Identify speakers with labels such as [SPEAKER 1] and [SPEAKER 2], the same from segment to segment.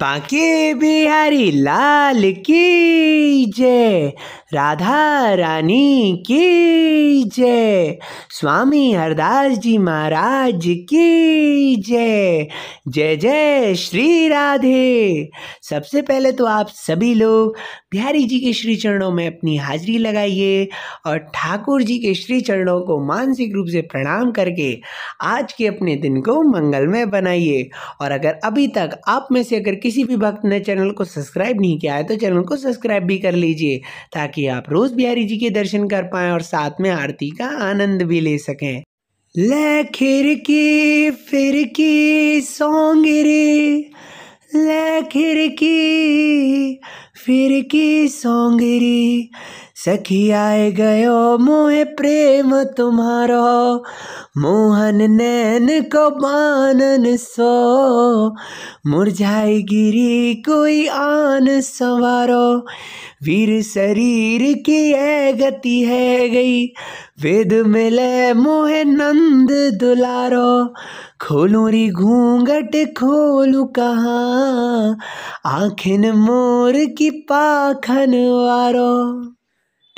[SPEAKER 1] बाकी बिहारी लाल की जय राधा रानी की जय स्वामी हरदास जी महाराज की जय जय जय श्री राधे सबसे पहले तो आप सभी लोग बिहारी जी के श्री चरणों में अपनी हाजिरी लगाइए और ठाकुर जी के श्री चरणों को मानसिक रूप से प्रणाम करके आज के अपने दिन को मंगलमय बनाइए और अगर अभी तक आप में से अगर किसी भी वक्त ने चैनल को सब्सक्राइब नहीं किया है तो चैनल को सब्सक्राइब भी कर लीजिए ताकि आप रोज़ बिहारी जी के दर्शन कर पाए और साथ में आरती का आनंद भी ले सकें ले खिड़की फिरकी सॉन्ग रे ले खिड़की फिरकी सॉन्ग रे सखियाए गयो मोहे प्रेम तुम्हारो मोहन नैन को बानन सो मुरझाई गिरी कोई आन संवारो वीर शरीर की है गति है गई वेद मिले मोहे नंद दुलारो खोलू री घूंघट खोलू कहाँ आखिन मोर की पाखन वारो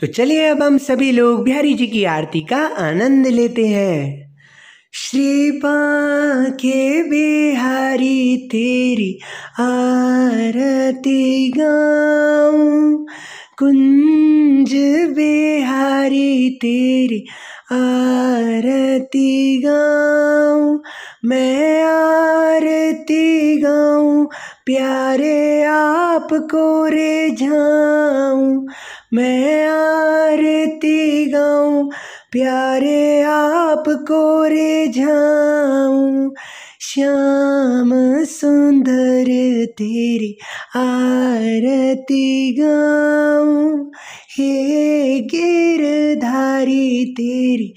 [SPEAKER 1] तो चलिए अब हम सभी लोग बिहारी जी की आरती का आनंद लेते हैं श्री के बिहारी तेरी आरती गाऊं कुंज बिहारी तेरी आरती गाऊं मैं आरती गाऊं प्यारे आपको रे जाऊं मैं आरती गाऊं प्यारे को रे जाऊं श्याम सुंदर तेरी आरती गाऊं हे गिरधारी तेरी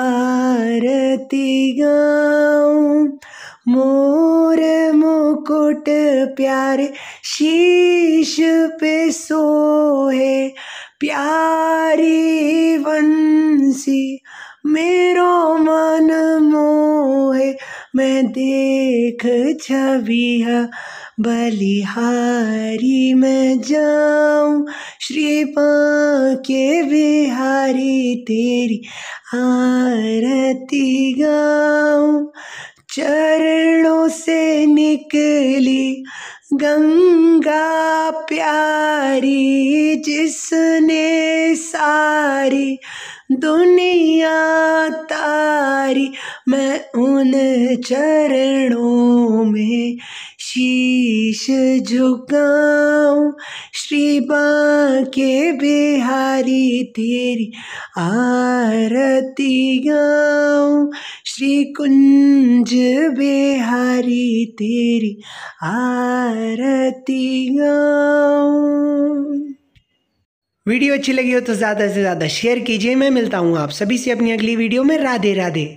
[SPEAKER 1] आरती गाऊं मोर मुकुट प्यारे शीश पे सोहे प्यारी वंशी मेरो देख छविया बलिहारी मैं जाऊं श्री के बिहारी तेरी आरती गाऊं चरणों से निकली गंगा प्यारी जिसने सारी दुनिया प्यारी मैं उन चरणों में शीश झुकाऊं श्री बाके बिहारी तेरी आरती गाऊं श्री कुंज बिहारी तेरी आरती गाऊं वीडियो अच्छी लगी हो तो ज़्यादा से ज़्यादा शेयर कीजिए मैं मिलता हूँ आप सभी से अपनी अगली वीडियो में राधे राधे